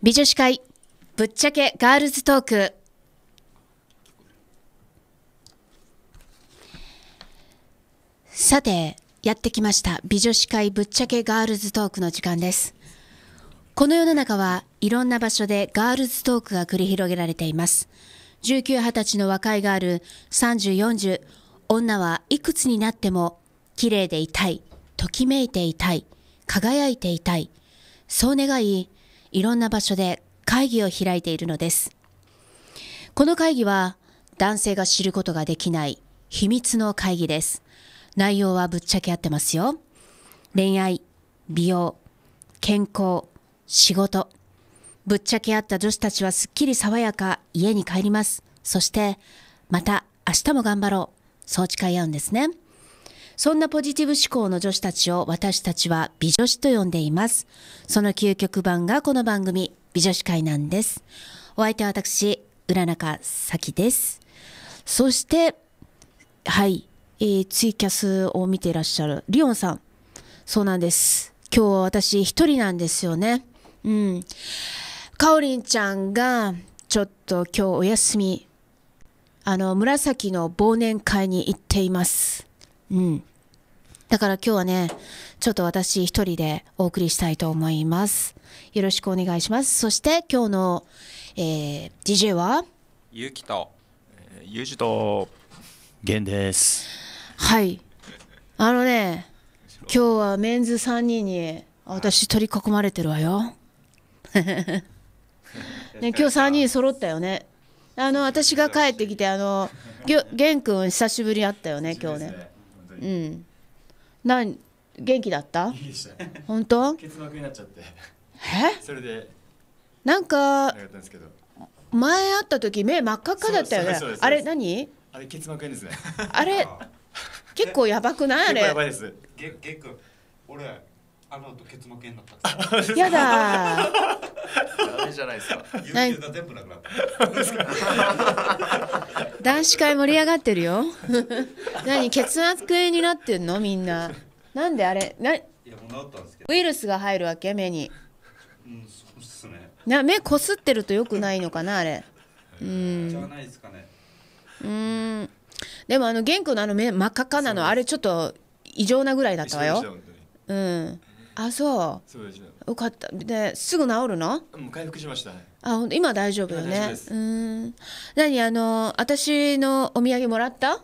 美女子会ぶっちゃけガールズトークさてやってきました美女子会ぶっちゃけガールズトークの時間ですこの世の中はいろんな場所でガールズトークが繰り広げられています19、20歳の若いガール30、40女はいくつになっても綺麗でいたいときめいていたい輝いていたいそう願いいろんな場所で会議を開いているのです。この会議は男性が知ることができない秘密の会議です。内容はぶっちゃけ合ってますよ。恋愛、美容、健康、仕事。ぶっちゃけ合った女子たちはすっきり爽やか家に帰ります。そして、また明日も頑張ろう。そう誓い合うんですね。そんなポジティブ思考の女子たちを私たちは美女子と呼んでいます。その究極版がこの番組、美女子会なんです。お相手は私、浦中咲です。そして、はい、えー、ツイキャスを見ていらっしゃるリオンさん。そうなんです。今日は私一人なんですよね。うん。かおりんちゃんが、ちょっと今日お休み。あの、紫の忘年会に行っています。うん。だから今日はね、ちょっと私一人でお送りしたいと思います。よろしくお願いします。そして今日の、えー、DJ はゆうきと、ゆうじと、げんです。はい。あのね、今日はメンズ3人に私取り囲まれてるわよ。ね、今日3人揃ったよね。あの私が帰ってきてあのげ玄君久しぶりに会ったよね今日ね。うん。な元気だった本当結膜になっちゃって。えそれで。なんか、前会った時目真っ赤っかだったよね。あれ何あれ結膜炎ですね。あれ、結構やばくないあれ。やばいです。げ、げく俺、あの後結膜炎だったやだダメじゃないですか有給が全部なくなった 男子会盛り上がってるよ何結膜炎になってんのみんななんであれなウイルスが入るわけ目にうんそうっすねな目こすってるとよくないのかなあれうんじゃないですかねうんでもあの玄君のあの目真っ赤かなのあれちょっと異常なぐらいだったわようんあそうそうですねよかったですぐ治るのもう回復しましたねあ今大丈夫よ今大丈夫ねですうん何あの私のお土産もらった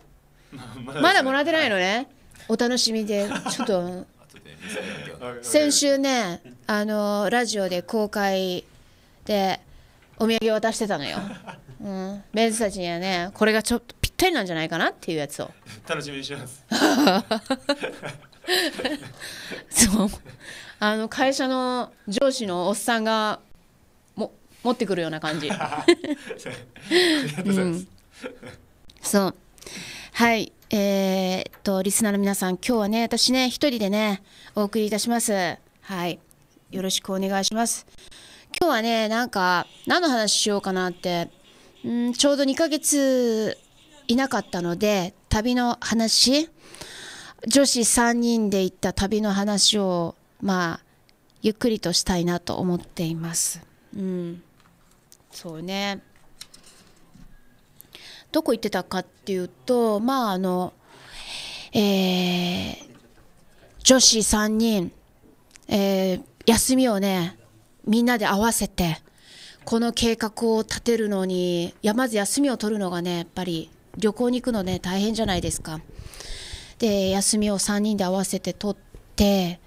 まだもらってないのねお楽しみでちょっと 先週ねあのラジオで公開でお土産を渡してたのよ、うん、メンズたちにはねこれがちょっとぴったりなんじゃないかなっていうやつを楽しみにします そうあの会社の上司のおっさんがも持ってくるような感じ、うん、そうはいえー、っとリスナーの皆さん今日はね私ね一人でねお送りいたしますはいよろしくお願いします今日はねなんか何の話しようかなってんちょうど2ヶ月いなかったので旅の話女子3人で行った旅の話をまあゆっくりとしたいなと思っています。うん、そうねどこ行ってたかっていうとまああのえー、女子3人、えー、休みをねみんなで合わせてこの計画を立てるのにいやまず休みを取るのがねやっぱり旅行に行くのね大変じゃないですか。で休みを3人で合わせて取って、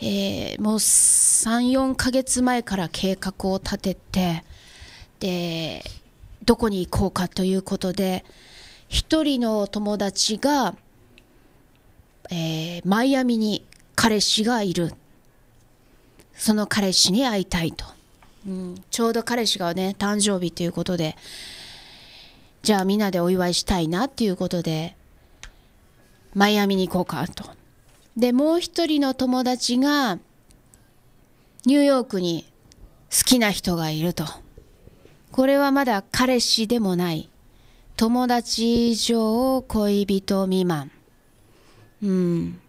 えー、もう34ヶ月前から計画を立ててでどこに行こうかということで1人の友達が、えー、マイアミに彼氏がいるその彼氏に会いたいと、うん、ちょうど彼氏がね誕生日ということでじゃあみんなでお祝いしたいなっていうことでマイアミに行こうかと。で、もう一人の友達が、ニューヨークに好きな人がいると。これはまだ彼氏でもない。友達以上恋人未満。うん。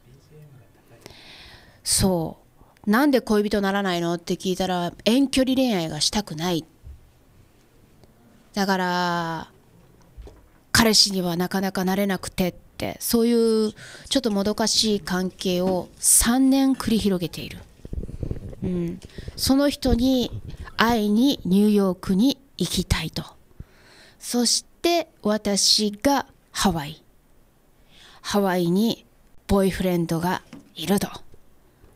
そう。なんで恋人ならないのって聞いたら、遠距離恋愛がしたくない。だから、彼氏にはなかなかなれなくてっってそういうちょっともどかしい関係を3年繰り広げている、うん、その人に会いにニューヨークに行きたいとそして私がハワイハワイにボーイフレンドがいると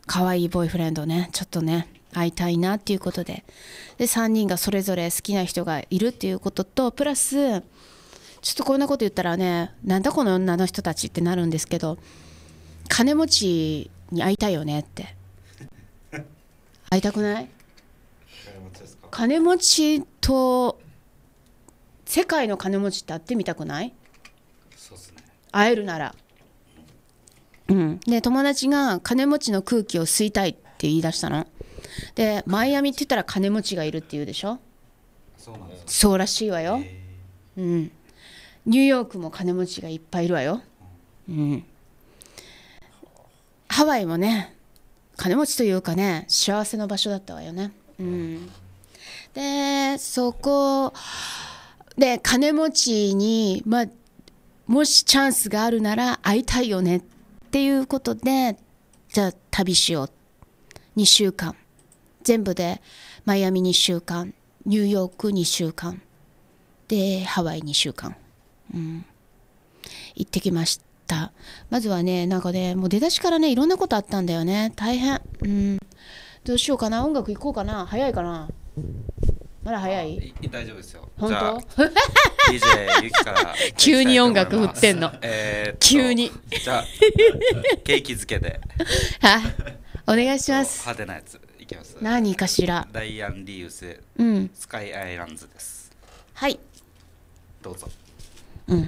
可愛いいボーイフレンドねちょっとね会いたいなっていうことでで3人がそれぞれ好きな人がいるっていうこととプラスちょっとこんなこと言ったらねなんだこの女の人たちってなるんですけど金持ちに会いたいよねって会いたくない金持ちと世界の金持ちって会ってみたくないそうす、ね、会えるなら、うん、で友達が金持ちの空気を吸いたいって言い出したのでマイアミって言ったら金持ちがいるって言うでしょそうなんですそうらしいわよ、えー、うんニューヨークも金持ちがいっぱいいるわよ、うん、ハワイもね金持ちというかね幸せの場所だったわよね、うん、でそこで金持ちに、まあ、もしチャンスがあるなら会いたいよねっていうことでじゃあ旅しよう2週間全部でマイアミ2週間ニューヨーク2週間でハワイ2週間うん、行ってきましたまずはねなんかねもう出だしからねいろんなことあったんだよね大変うんどうしようかな音楽行こうかな早いかなまだ早い大丈夫ですよ本当 DJ ゆきから急に音楽振ってんの、えー、急にじゃあ ケーキ漬けではお願いします派手なやついきます何かしらダイアン・リーウス、うん、スカイアイランズですはいどうぞ Mm.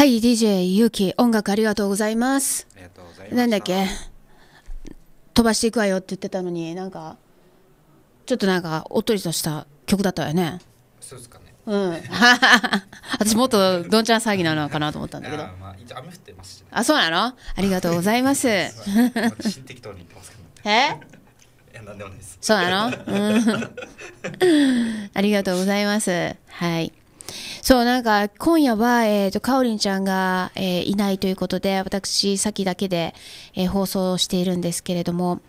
はい、DJ ゆうき、音楽ありがとうございます。ありがとうございます。なんだっけ飛ばしていくわよって言ってたのに、なんか、ちょっとなんか、おっとりとした曲だったよね。そうですかね。うん。私もっとどんちゃん騒ぎなのかなと思ったんだけど。まあ、一応雨降ってますし、ね、あ、そうなのありがとうございます。心当に言ってますけど、ね。えそうなの、うん、ありがとうございます。はい。そう、なんか、今夜は、えっ、ー、と、かおりんちゃんが、えー、いないということで、私、先だけで、えー、放送しているんですけれども、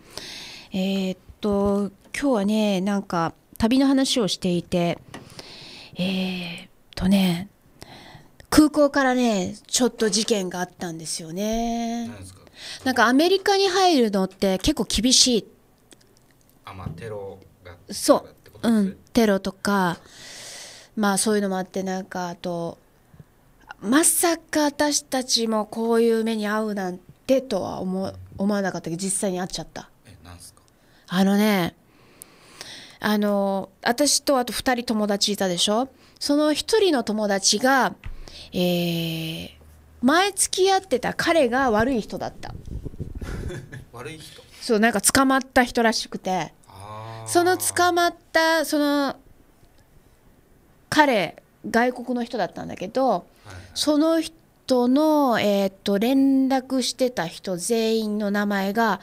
えっと、今日はね、なんか、旅の話をしていて、えー、とね、空港からね、ちょっと事件があったんですよね。なんか、アメリカに入るのって結構厳しい。あ、まあ、テロが。そう。うん、テロとか、まあそういうのもあってなんかあとまさか私たちもこういう目に遭うなんてとは思思わなかったけど実際に会っちゃったえなんすかあのねあの私とあと2人友達いたでしょその1人の友達がえー、前付き合ってた彼が悪い人だった 悪い人そうなんか捕まった人らしくてその捕まったその彼外国の人だったんだけど、はいその人の、えー、っと連絡してた人全員の名前が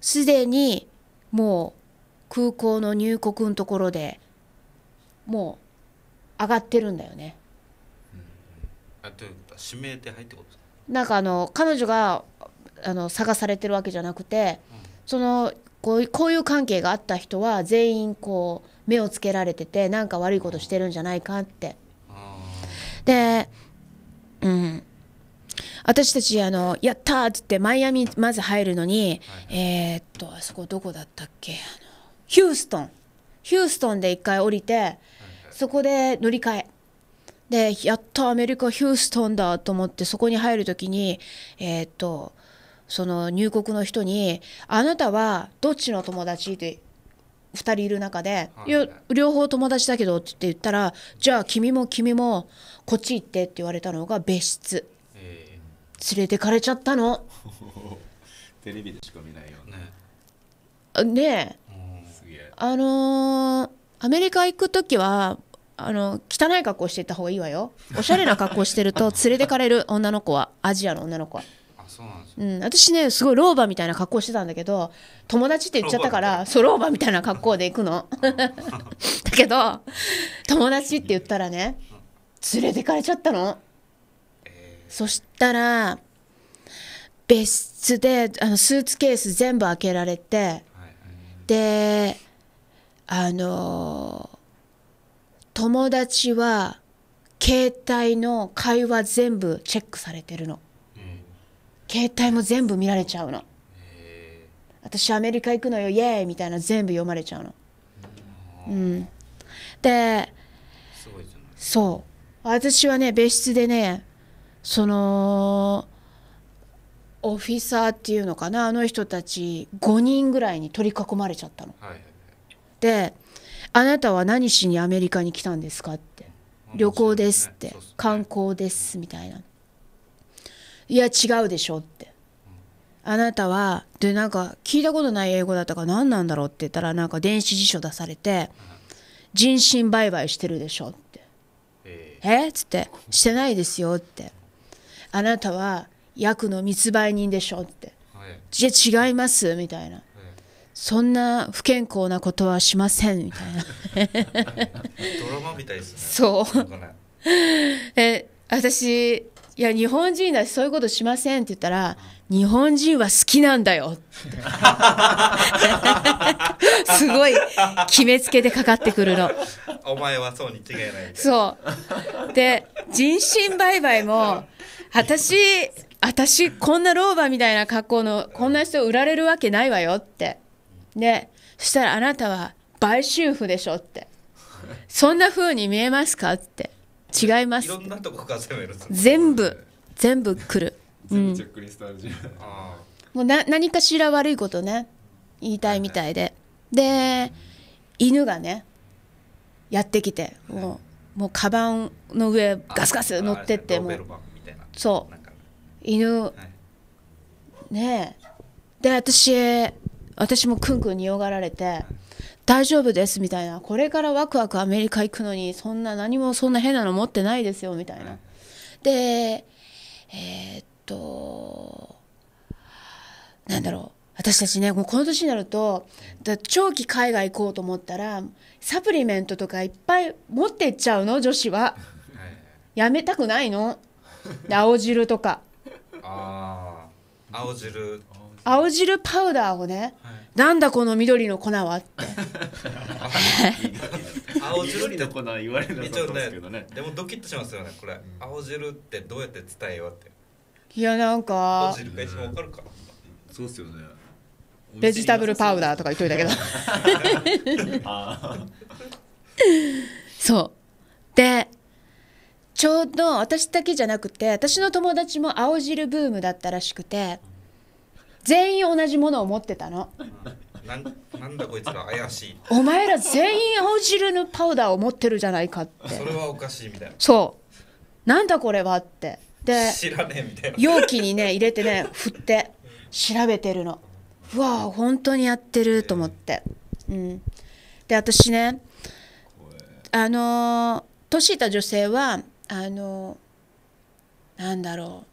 すでにもう空港の入国のところでもう上がってるんだよね。うん、あと指名手配ってことですかなんかあの彼女があの探されてるわけじゃなくて、うん、そのこういう関係があった人は全員こう目をつけられてて何か悪いことしてるんじゃないかってでうん私たちあの「やった!」っつってマイアミまず入るのに、はい、えー、っとあそこどこだったっけヒューストンヒューストンで一回降りてそこで乗り換えでやったアメリカヒューストンだと思ってそこに入る時にえー、っとその入国の人に「あなたはどっちの友達?」って2人いる中で「いや両方友達だけど」って言ったら「じゃあ君も君もこっち行って」って言われたのが別室、えー、連れてかれちゃったの テレビでしか見ないよねねえあのー、アメリカ行く時はあの汚い格好していった方がいいわよおしゃれな格好してると連れてかれる女の子はアジアの女の子は。そうなんですうん、私ねすごい老婆みたいな格好してたんだけど友達って言っちゃったからそう老婆みたいな格好で行くの だけど友達って言ったらね連れてかれちゃったの、えー、そしたら別室であのスーツケース全部開けられて、はいであの友達は携帯の会話全部チェックされてるの携帯も全部見られちゃうの私アメリカ行くのよイエーイみたいな全部読まれちゃうのうんでそう私はね別室でねそのオフィサーっていうのかなあの人たち5人ぐらいに取り囲まれちゃったの。はい、で「あなたは何しにアメリカに来たんですか?」って「旅行です」って「観光です」みたいな。いや違うでしょってあなたはでなんか聞いたことない英語だったから何なんだろうって言ったらなんか電子辞書出されて人身売買してるでしょってえっつってしてないですよってあなたは役の密売人でしょってじゃ違いますみたいなそんな不健康なことはしませんみたいな ドラマみたいですねそう え私いや日本人だしそういうことしませんって言ったら日本人は好きなんだよ すごい決めつけでかかってくるのお前はそうに違いないそうで人身売買も私私こんな老婆みたいな格好のこんな人売られるわけないわよってでそしたらあなたは売春婦でしょってそんな風に見えますかって違いますいろんなとこ攻める全部全部来る、チェックリストあるじゃんもうな何かしら悪いことね言いたいみたいで、で犬がねやってきてもう,、もうカバンの上ガスガス乗ってってもうそう犬、ねえで私私もクンクンによがられて、大丈夫ですみたいなこれからワクワクアメリカ行くのにそんな何もそんな変なの持ってないですよみたいな。でえー、っとなんだろう私たちねもうこの年になると長期海外行こうと思ったらサプリメントとかいっぱい持ってっちゃうの女子は。やめたくないの青汁とか青汁青汁パウダーをね、はい、なんだこの緑の粉はって 青汁のて粉言われるかですけどねでもドキッとしますよねこれ青汁ってどうやって伝えようっていやなんか青汁が一番わかるかそうっすよねベジタブルパウダーとか言っといたけどそうでちょうど私だけじゃなくて私の友達も青汁ブームだったらしくて、全員同じものを持ってたの。なんなんだこいつら怪しいお前ら全員青汁のパウダーを持ってるじゃないかってそれはおかしいみたいなそうなんだこれはってで知らねえみたいな容器にね入れてね振って調べてるのうわあ本当にやってると思ってうんで私ねあの年いた女性はあのなんだろう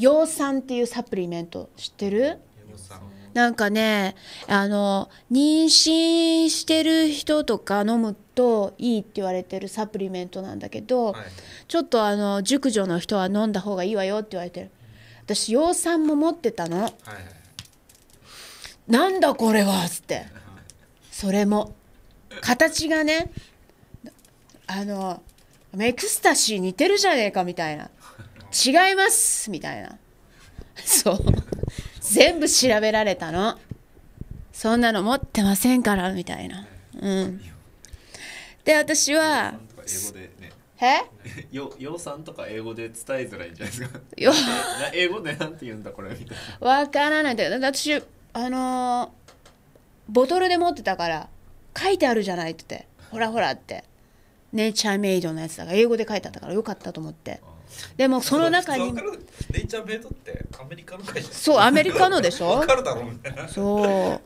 葉酸っていうサプリメント知ってるなんかねあの妊娠してる人とか飲むといいって言われてるサプリメントなんだけど、はい、ちょっとあの熟女の人は飲んだ方がいいわよって言われてる私葉酸も持ってたの、はい、なんだこれはっつってそれも形がねあのメクスタシー似てるじゃねえかみたいな違いますみたいな。そう。全部調べられたの。そんなの持ってませんから、みたいな。うん。で、私は。えよよさんとか英語で伝えづらいんじゃないですか英語でなんて言うんだこれみたいなわからないで私あのー、ボトルで持ってたから書いてあるじゃないってほらほらってネイチャーメイドのやつだから英語で書いてあったからよかったと思ってでもその中にネイチャーイドってアメリカの会社そうアメリカのでしょそ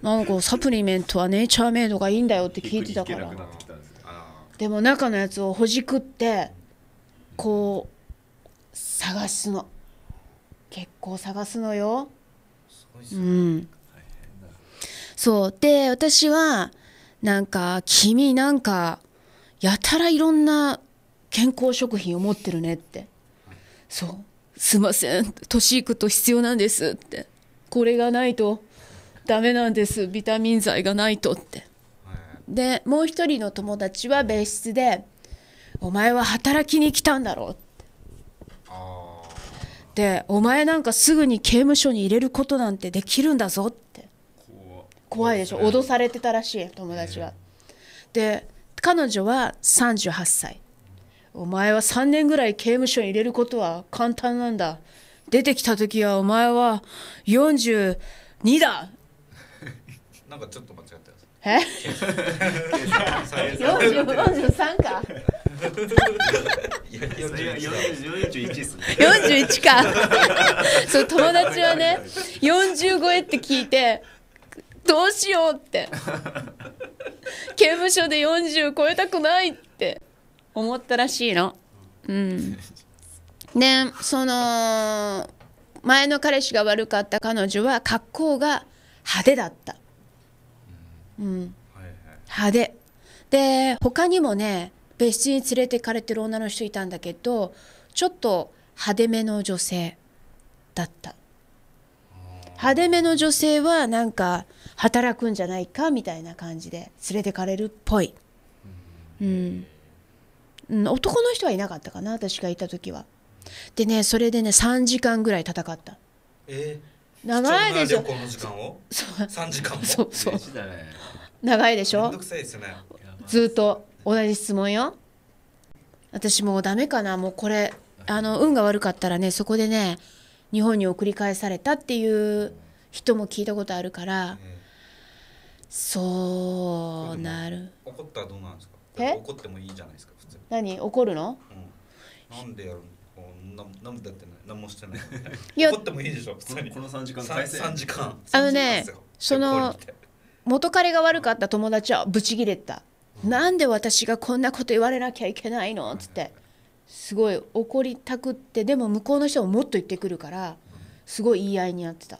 うなんかサプリメントはネイチャーメイドがいいんだよって聞いてたからでも中のやつをほじくってこう探すの結構探すのようんそうで私はなんか君なんかやたらいろんな健康食品を持ってるねってそうすいません年いくと必要なんですってこれがないとダメなんですビタミン剤がないとってでもう一人の友達は別室で「お前は働きに来たんだろう」ってで「お前なんかすぐに刑務所に入れることなんてできるんだぞ」って怖いでしょ脅されてたらしい友達は、で彼女は38歳お前は3年ぐらい刑務所に入れることは簡単なんだ。出てきた時はお前は42だ。なんかちょっと間違ってます。え ?43 か。41か。そう友達はね40超えって聞いて。どうしようって刑務所で40超えたくないって思ったらしいの。うん。で、その、前の彼氏が悪かった彼女は格好が派手だった。うん。派手。で、他にもね、別室に連れてかれてる女の人いたんだけど、ちょっと派手めの女性だった。派手めの女性はなんか働くんじゃないかみたいな感じで連れてかれるっぽい。うん。うん、男の人はいなかったかな私がいた時はでねそれでね3時間ぐらい戦ったえー、長いでしょ時間3時間もそうそう長いでしょくさいですねずっと同じ質問よ私もうダメかなもうこれあの運が悪かったらねそこでね日本に送り返されたっていう人も聞いたことあるから、えー、そうなる怒ったらどうなんですか怒ってもいいじゃないですか何怒るの、うん、なんでやるのなんだってない何もしてない怒ってもいいでしょ普通にこの三時間再生3時間あのねその元彼が悪かった友達はブチギレた、うん、なんで私がこんなこと言われなきゃいけないのっつって、すごい怒りたくってでも向こうの人ももっと言ってくるからすごい言い合いになってた、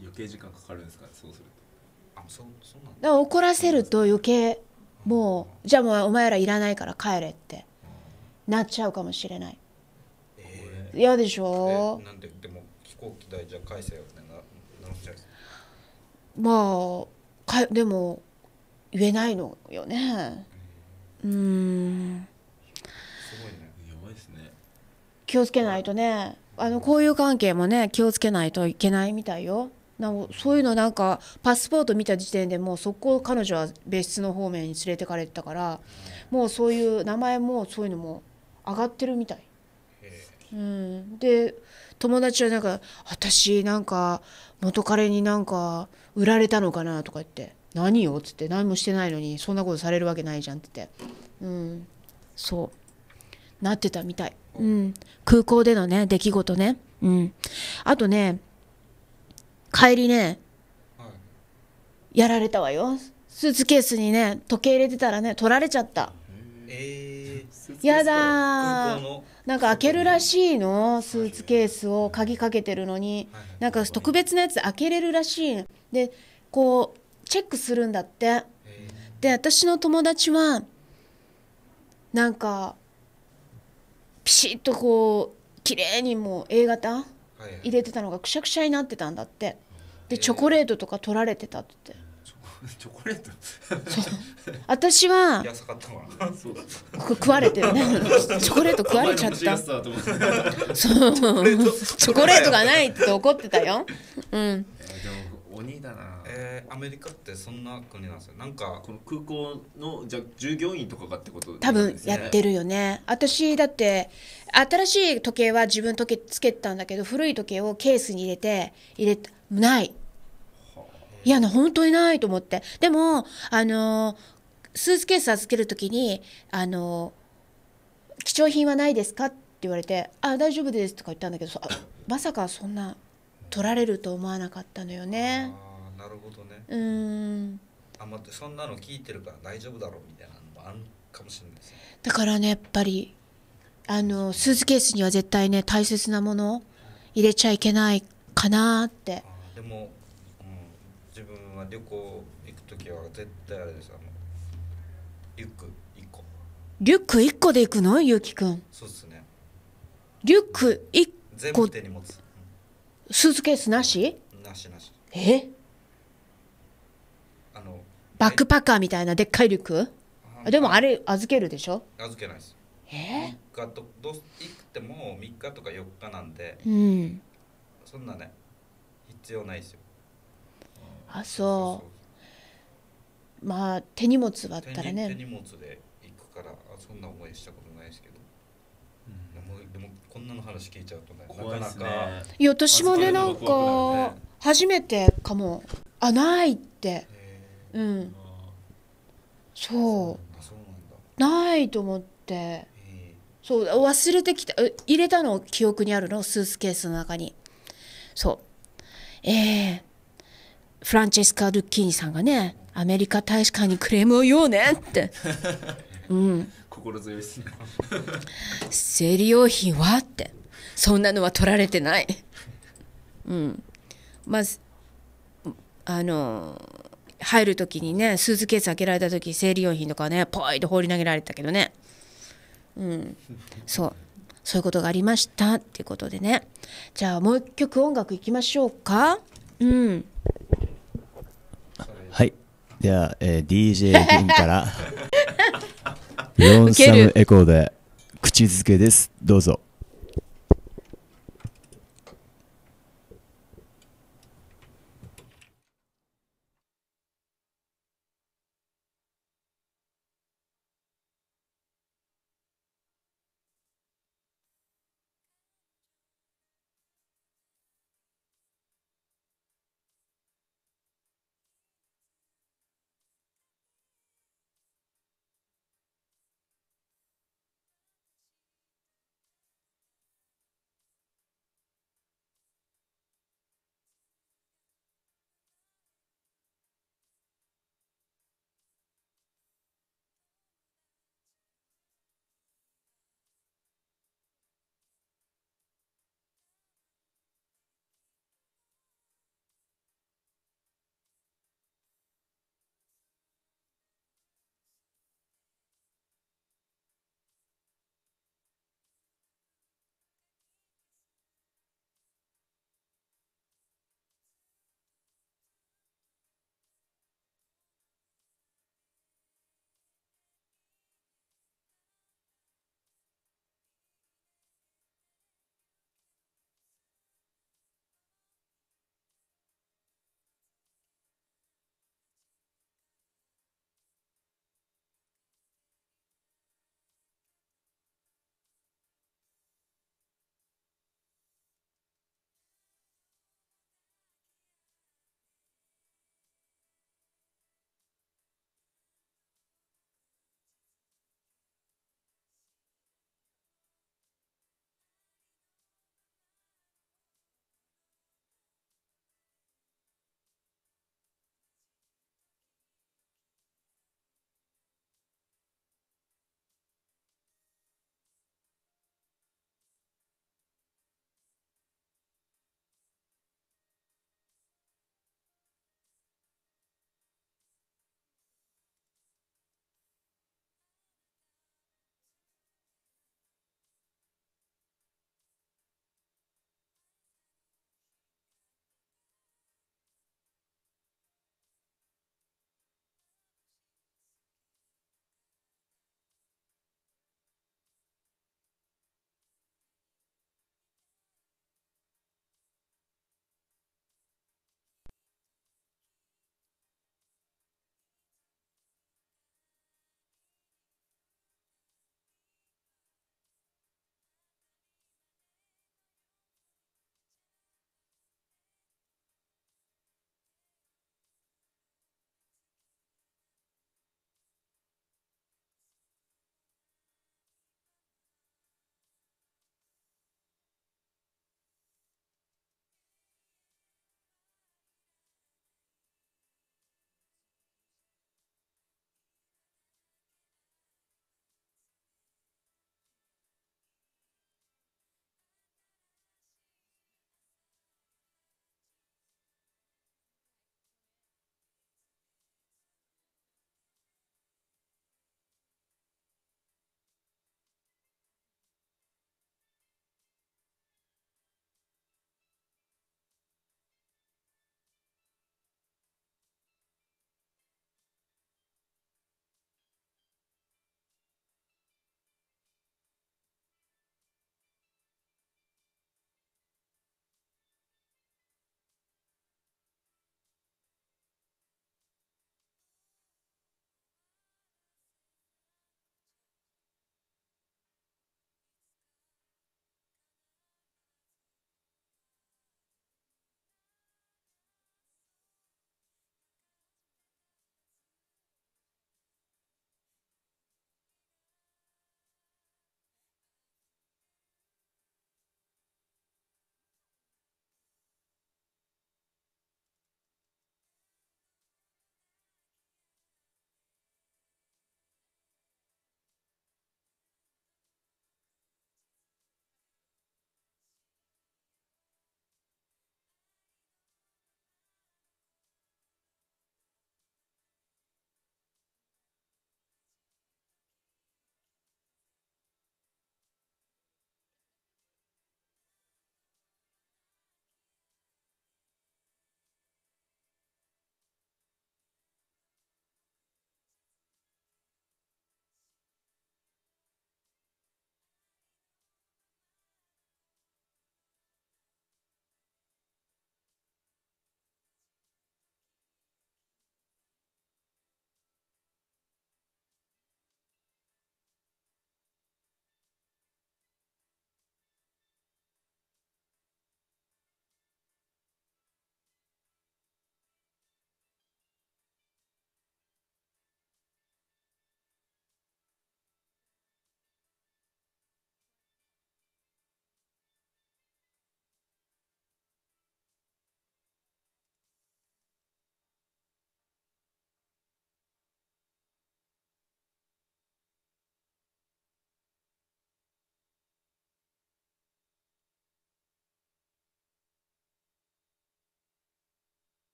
うん、余計時間かかるんですかそうするとあそうそうなんだ怒らせると余計もうじゃあもうお前らいらないから帰れってなっちゃうかもしれない嫌、えー、でしょなんででも飛行機代じゃ返せよってななっちゃうまあかでも言えないのよねうんやばいですね気をつけないとねあの交友関係もね気をつけないといけないみたいよなそういうのなんかパスポート見た時点でもうそこ彼女は別室の方面に連れてかれてたからもうそういう名前もそういうのも上がってるみたい。うん、で友達はなんか「私なんか元彼になんか売られたのかな」とか言って「何よ」っつって「何もしてないのにそんなことされるわけないじゃん」って言って、うん、そうなってたみたい、うん、空港でのね出来事ね、うん、あとね帰りね、はい、やられたわよスーツケースにね時計入れてたらね取られちゃったえー、やだなんか開けるらしいのスーツケースを鍵かけてるのに、なんか特別なやつ開けれるらしいでこうチェックするんだって、で私の友達はなんかピシッとこう綺麗にもう A 型入れてたのがくしゃくしゃになってたんだってでチョコレートとか取られてたって。チョコ レート私は食われてるねチョコレート食われちゃったそうチョコレートがないって怒ってたようん鬼だなえー、アメリカってそんな国なんですよなんかこの空港のじゃ従業員とかがってこと、ね、多分やってるよね私だって新しい時計は自分時計つけてたんだけど古い時計をケースに入れて入れないいや本当にないと思ってでもあのスーツケース預けるときにあの貴重品はないですかって言われて「あ大丈夫です」とか言ったんだけどまさかそんな取られると思わなかったのよね。あなるほどねうんあ待ってそんなの聞いてるから大丈夫だろうみたいなのもあるかもしれないですだからねやっぱりあのスーツケースには絶対ね大切なもの入れちゃいけないかなってでも、うん、自分は旅行行く時は絶対あれですあのリュック1個リュック1個で行くのゆうきくんそうっすねリュック1個全部手荷物スーツケースなしなしなしえあのバックパッカーみたいなでっかいリュックあでもあれ預けるでしょ預けないですえ3日とどういくても3日とか4日なんで、うん、そんなね必要ないですよあそうまあ手荷物だったらね手荷物で行くからあそんな思いしたことこんなの話聞いちゃうとねいなかなかいや私もねなんか初めてかもあないってうんそうないと思ってそう忘れてきた入れたの記憶にあるのスーツケースの中にそうえー、フランチェスカ・ドゥッキーニさんがねアメリカ大使館にクレームを言おうねって うん心強いですね 生理用品はってそんなのは取られてないうんまずあの入る時にねスーツケース開けられた時生理用品とかねポイと放り投げられたけどねうんそうそういうことがありましたっていうことでねじゃあもう一曲音楽いきましょうかうんはいでは、えー、DJ 君から 43ムエコーで口づけですどうぞ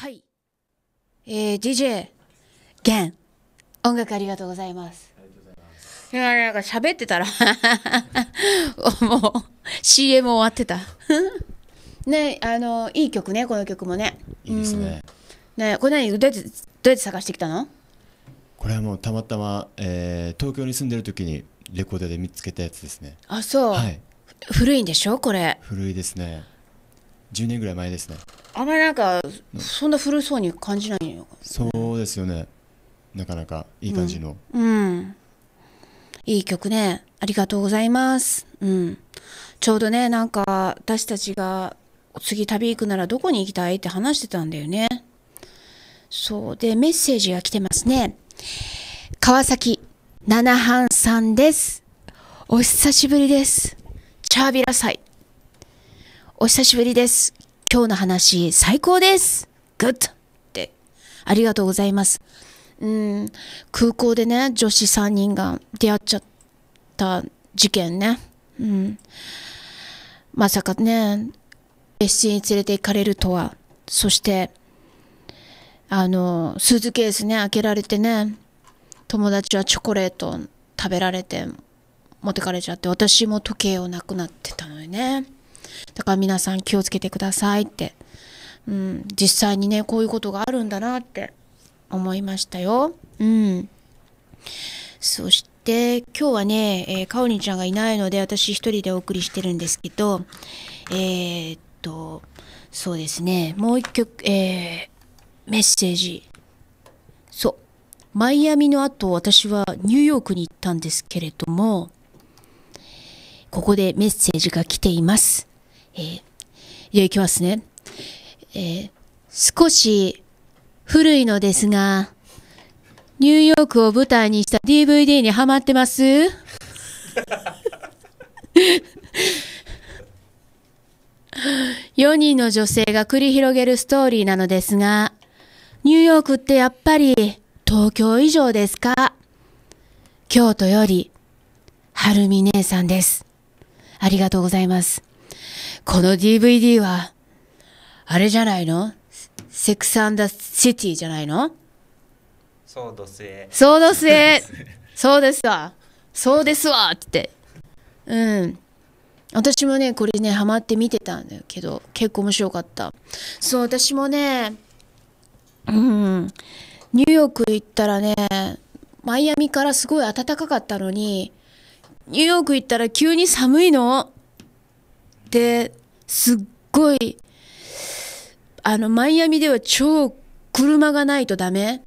はい。えー、DJ、ゲン、音楽ありがとうございます。いや、なんか喋ってたら もう、CM 終わってた ね、あの、いい曲ね、この曲もね。いいですね。うん、ね、これ何、どうやって、どうやって探してきたのこれはもうたまたま、えー、東京に住んでる時にレコードで見つけたやつですね。あ、そう。はい、古いんでしょ、これ。古いですね。10年ぐらい前ですねあんまりなんかそんな古そうに感じないよそうですよねなかなかいい感じの、うん、うん、いい曲ねありがとうございますうんちょうどねなんか私たちが次旅行くならどこに行きたいって話してたんだよねそうでメッセージが来てますね川崎七半さんですお久しぶりですチャービラ祭お久しぶりです。今日の話、最高です。グッドって。ありがとうございます。うん、空港でね、女子3人が出会っちゃった事件ね。うん。まさかね、別室に連れて行かれるとは。そして、あの、スーツケースね、開けられてね、友達はチョコレート食べられて、持ってかれちゃって、私も時計をなくなってたのよね。だから皆さん気をつけてくださいって、うん、実際にね、こういうことがあるんだなって思いましたよ。うん。そして、今日はね、えー、かおりんちゃんがいないので、私一人でお送りしてるんですけど、えー、っと、そうですね、もう一曲、えー、メッセージ。そう。マイアミの後、私はニューヨークに行ったんですけれども、ここでメッセージが来ています。えー、じゃあいきますね。えー、少し古いのですが、ニューヨークを舞台にした DVD にハマってます4人の女性が繰り広げるストーリーなのですが、ニューヨークってやっぱり東京以上ですか京都より、はるみ姉さんです。ありがとうございます。この DVD は、あれじゃないのセクサンダシティじゃないのそうドせ。そうドせ。そうですわ。そうですわって。うん。私もね、これね、ハマって見てたんだけど、結構面白かった。そう、私もね、うん、ニューヨーク行ったらね、マイアミからすごい暖かかったのに、ニューヨーク行ったら急に寒いのってすっごい、あの、マイアミでは超車がないとダメ。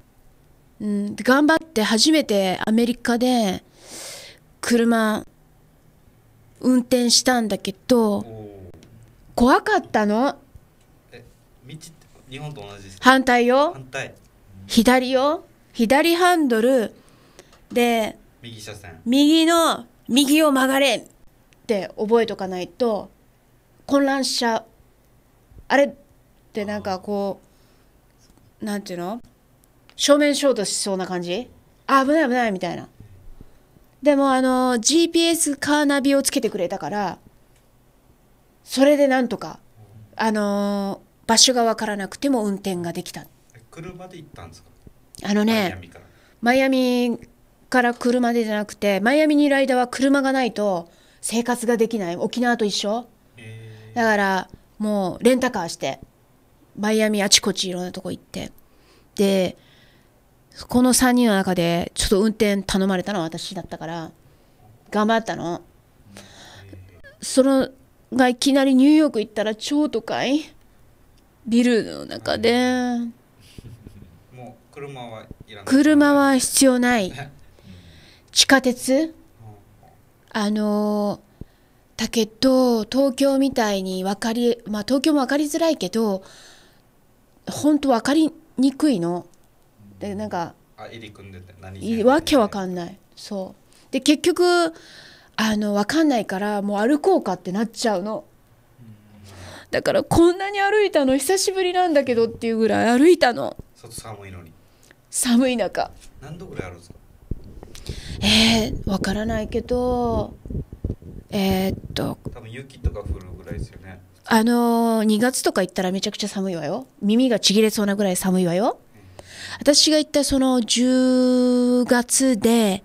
うん、頑張って初めてアメリカで車運転したんだけど、怖かったの。え、道って日本と同じです反対よ。反対。左よ。左ハンドルで、右車線。右の、右を曲がれって覚えとかないと、混乱しちゃうあれってなんかこうなんていうの正面衝突しそうな感じあ危ない危ないみたいなでもあの GPS カーナビをつけてくれたからそれでなんとかあの場所が分からなくても運転ができた車で行ったんですかあのねマイアミから車でじゃなくてマイアミにいる間は車がないと生活ができない沖縄と一緒だからもうレンタカーしてマイアミあちこちいろんなとこ行ってでこの3人の中でちょっと運転頼まれたのは私だったから頑張ったのそのがいきなりニューヨーク行ったら超都会ビルの中でもう車はいらない車は必要ない地下鉄あのーだけど東京みたいに分かりまあ東京も分かりづらいけど本当分かりにくいの。でなんかあ入り組んでて何わけわかんないそうで結局あのわかんないからもう歩こうかってなっちゃうのだからこんなに歩いたの久しぶりなんだけどっていうぐらい歩いたの外寒いのに寒い中何度ぐらいあるんですかえー、わからないけどえー、っと多分雪とか降るぐらいですよねあのー、2月とか行ったらめちゃくちゃ寒いわよ耳がちぎれそうなぐらい寒いわよ、うん、私が行ったその10月で、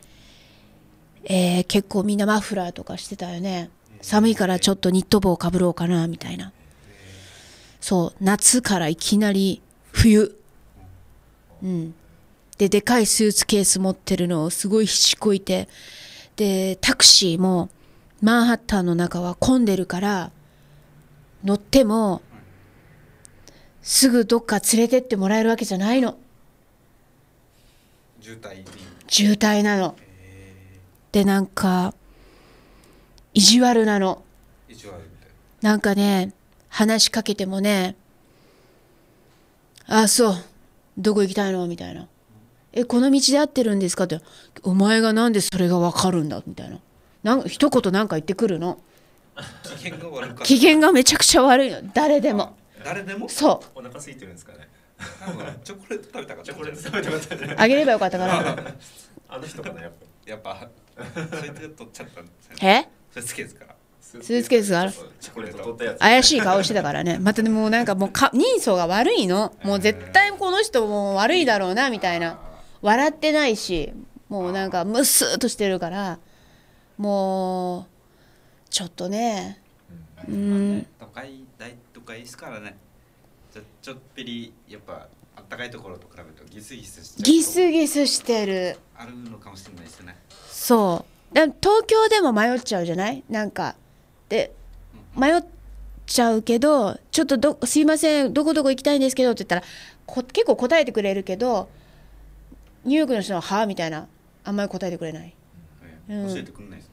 えー、結構みんなマフラーとかしてたよね寒いからちょっとニット帽かぶろうかなみたいなそう夏からいきなり冬うんででかいスーツケース持ってるのをすごいひしこいてでタクシーもマンハッタンの中は混んでるから乗ってもすぐどっか連れてってもらえるわけじゃないの渋滞渋滞なの、でなんか意地悪なの意地悪なんかね話しかけてもねああそうどこ行きたいのみたいな「えこの道で合ってるんですか?」って「お前がなんでそれが分かるんだ」みたいななん一言なんか言ってくるの機嫌が悪か機嫌がめちゃくちゃ悪いの誰でも誰でもそうお腹空いてるんですかねチョコレート食べたかったたかったあげればよかったから あの人かなやっぱやっぱそ取っちゃったえからスーツケースがある怪しい顔してたからねまたでもなんかもうか人相が悪いのもう絶対この人も悪いだろうなみたいな笑ってないしもうなんかムスーとしてるからもうちょっとねうん、都会大都会ですからねちょちょっぴりやっぱあったかいところと比べるとギスギスしてギスギスしてるあるのかもしれないですねそうで東京でも迷っちゃうじゃないなんかで迷っちゃうけどちょっとどすいませんどこどこ行きたいんですけどって言ったらこ結構答えてくれるけどニューヨークの人は「はあ?」みたいなあんまり答えてくれないうん教えてくんないです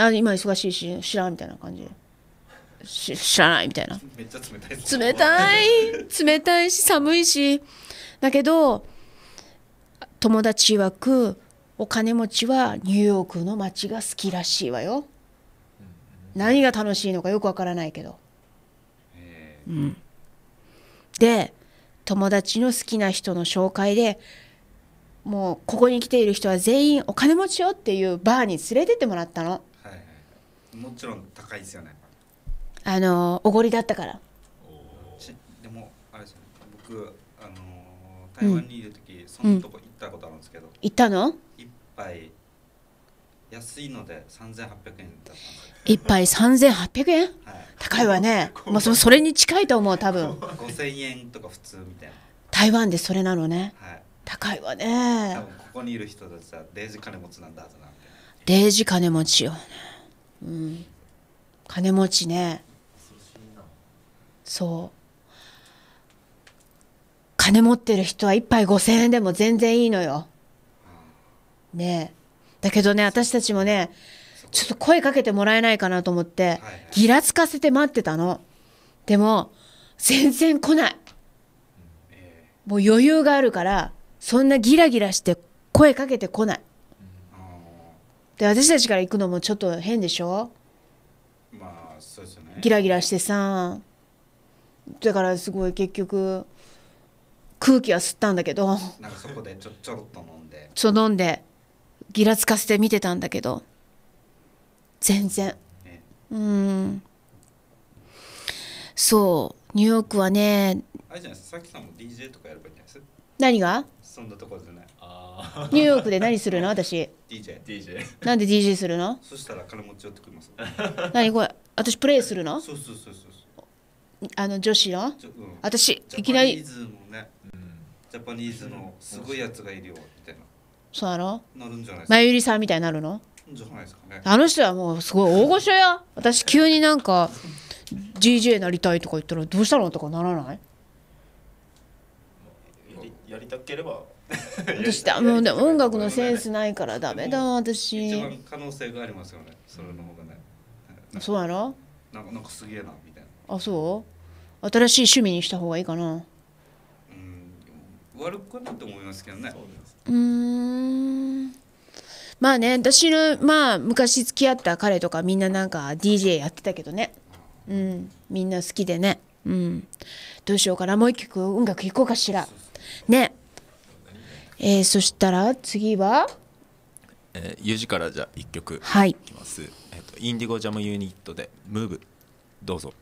あ今忙しいし知らんみたいな感じし知らないみたいなめっちゃ冷たい冷たい 冷たいし寒いしだけど友達曰くお金持ちはニューヨークの街が好きらしいわよ何が楽しいのかよくわからないけど、うん、で友達の好きな人の紹介でもうここに来ている人は全員お金持ちよっていうバーに連れてってもらったの、はいはい、もちろん高いですよねあのおごりだったからでもあれですよね僕あの台湾にいる時、うん、そのとこ行ったことあるんですけど、うん、行ったの一杯安いので3800円だった1杯3800円、はい、高いわね、まあ、そそれに近いと思う多分5000円とか普通みたいな台湾でそれなのね、はい高いわね多分ここにいる人たちはデージ金持ちなんだはずなんでデージ金持ちよねうん金持ちねそう金持ってる人は1杯5,000円でも全然いいのよねえだけどね私たちもねちょっと声かけてもらえないかなと思って、はいギラつかせて待ってたのでも全然来ない、もう余裕があるからそんなギラギラして声かけてこない。で私たちから行くのもちょっと変でしょまあそうですねギラギラしてさだからすごい結局空気は吸ったんだけどなんかそこでちょちょろっと飲んでちょ飲んでギラつかせて見てたんだけど全然、ね、うんそうニューヨークはねあれじゃないさっきさんも DJ とかやればいいんじゃないですか何がそんなところじゃないニューヨークで何するの私 DJ DJ なんで DJ するのそしたら金持ち寄ってくれます何これ私プレイするのそうそうそうそうあの女子のうん私いきなジャパニりーズねジャパニーズのすごいやつがいるよみたいそうなのなるんじゃないですかまゆりさんみたいになるのじゃないですかねあの人はもうすごい大御所や私急になんか DJ なりたいとか言ったらどうしたのとかならないやりたければどうしだもうね音楽のセンスないからダメだ私一番可能性がありますよねそれの方がねそうやろなんかなんかすげえなみたいなあそう新しい趣味にした方がいいかなうん悪くないと思いますけどねうんまあね私のまあ昔付き合った彼とかみんななんか DJ やってたけどねうんみんな好きでねうんどうしようかなもう一曲音楽いこうかしら。そうそうねえー、そしたら次はえー、U 時からじゃあ1曲いきます、はい、えーとインディゴジャムユニットで「ムーブどうぞ。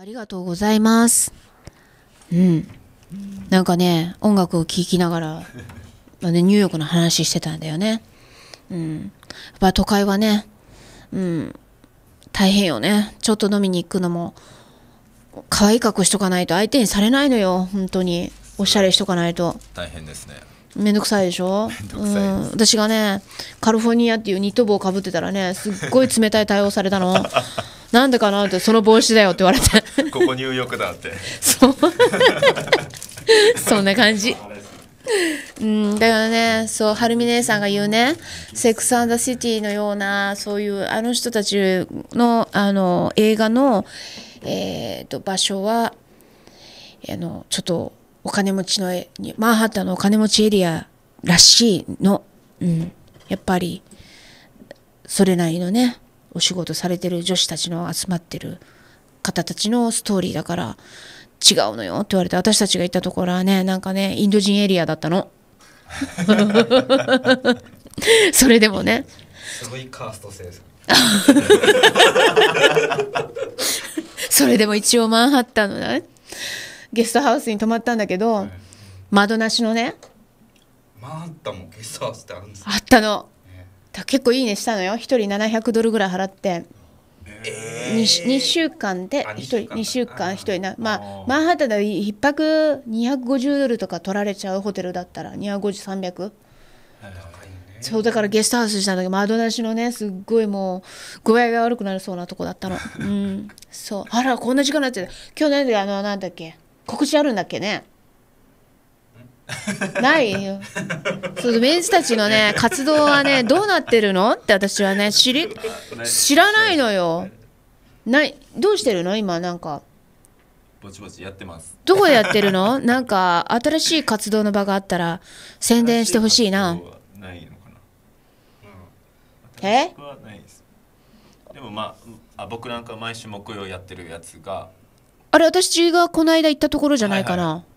ありがとうございます。うん。なんかね、音楽を聴きながら、まあね、ニューヨークの話してたんだよね。うん。やっぱ都会はね、うん、大変よね。ちょっと飲みに行くのも、可愛い格好しとかないと相手にされないのよ、本当に。おしゃれしとかないと。大変ですね。めんどくさいでしょうん、私がねカルフォルニアっていうニット帽をかぶってたらねすっごい冷たい対応されたの なんでかなってその帽子だよって言われてここニューヨークだってそうそんな感じうんだからねそうはるみ姉さんが言うねセックス・アンダ・シティのようなそういうあの人たちのあの映画の、えーと、場所はあのちょっとお金持ちのマンハッタンのお金持ちエリアらしいの、うん、やっぱりそれなりのねお仕事されてる女子たちの集まってる方たちのストーリーだから違うのよって言われて私たちが行ったところはねなんかねインド人エリアだったの それでもねすごいカースト制それでも一応マンハッタンのねゲストハウスに泊まったんだけど、はい、窓なしのねマンハッタンもゲストハウスってあるんですかあったの結構いいねしたのよ1人700ドルぐらい払って。えー、2, 2, 週間で1人2週間1人なまあマンハッタンで1泊250ドルとか取られちゃうホテルだったら250300、そうだからゲストハウスしたんだけど窓なしのねすっごいもう具合が悪くなるそうなとこだったのうんそうあらこんな時間になってた今日何であのなんだっけ告知あるんだっけねないよ。そう、メンズたちのね、活動はね、どうなってるのって私はね、知り、知らないのよ。ない、どうしてるの今、なんか。ぼちぼちやってます。どこでやってるのなんか、新しい活動の場があったら、宣伝してほしいな。ないのかな。えでもまあ、あ、僕なんか毎週木曜やってるやつが。あれ、私がこの間行ったところじゃないかな。はいはい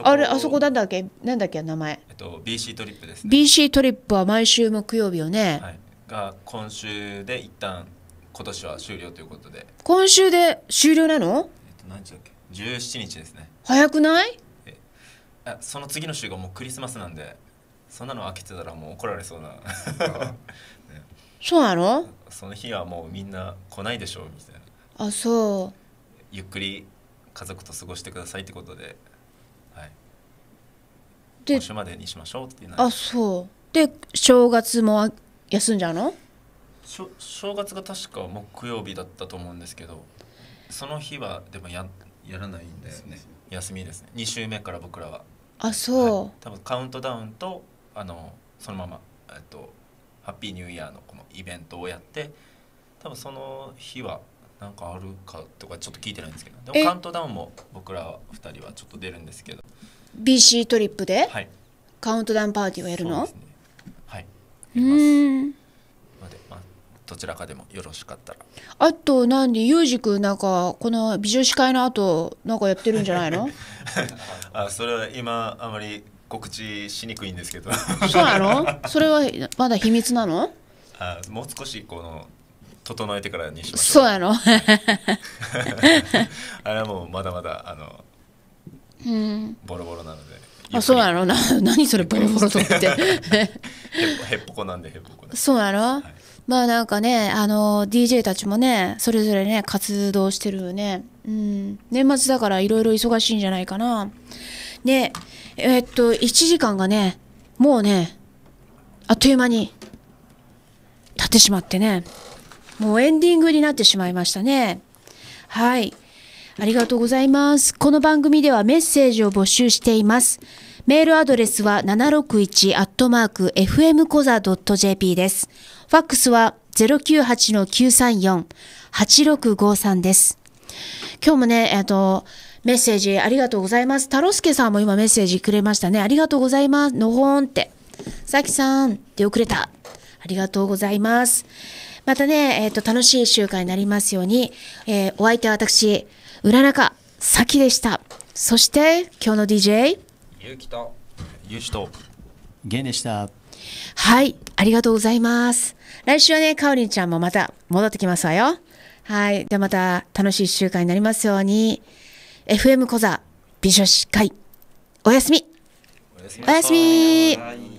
そあれあそこなんだっけなんだっけ名前、えっと、BC トリップです、ね、BC トリップは毎週木曜日よね、はい、が今週で一旦今年は終了ということで今週で終了なの、えっと、何時だっけ17日ですね早くないえあその次の週がもうクリスマスなんでそんなの飽きてたらもう怒られそうな、ね、そうなのその日はもうみんな来ないでしょうみたいなあそうゆっくり家族と過ごしてくださいってことで年までにしましょうっていうあそうで正月も休んじゃうの正月が確か木曜日だったと思うんですけどその日はでもややらないんだよね休みですね2週目から僕らはあそう、はい、多分カウントダウンとあのそのまま、えっと、ハッピーニューイヤーのこのイベントをやって多分その日はなんかあるかとかちょっと聞いてないんですけどでもカウントダウンも僕ら2人はちょっと出るんですけど BC トリップで、はい、カウントダウンパーティーをやるの、はいうんまで、まあ、どちらかでもよろしかったらあとなんでユージ君なんかこの美女子会の後なんかやってるんじゃないの あそれは今あまり告知しにくいんですけどそうなのそれはまだ秘密なのあもう少しこの整えてからにしましょうそうなの あれはもうまだまだあのうん、ボロボロなのであそうやろな何それボロボロとってへっぽこなんでへっぽこそうやろ、はい、まあなんかねあの DJ たちもねそれぞれね活動してるよねうん年末だからいろいろ忙しいんじゃないかなねえっと1時間がねもうねあっという間に経ってしまってねもうエンディングになってしまいましたねはいありがとうございます。この番組ではメッセージを募集しています。メールアドレスは 761-fmkoza.jp です。ファックスは098-934-8653です。今日もね、えっと、メッセージありがとうございます。太郎介さんも今メッセージくれましたね。ありがとうございます。のほーんって。さきさん出遅れた。ありがとうございます。またね、えっ、と、楽しい週間になりますように、えー、お相手は私、うらか、さきでした。そして、今日の DJ、ゆうきと、ゆうしと、げんでした。はい、ありがとうございます。来週はね、かおりんちゃんもまた戻ってきますわよ。はい、でまた楽しい週間になりますように。FM 小座美女子会、おやすみ。おやすみ。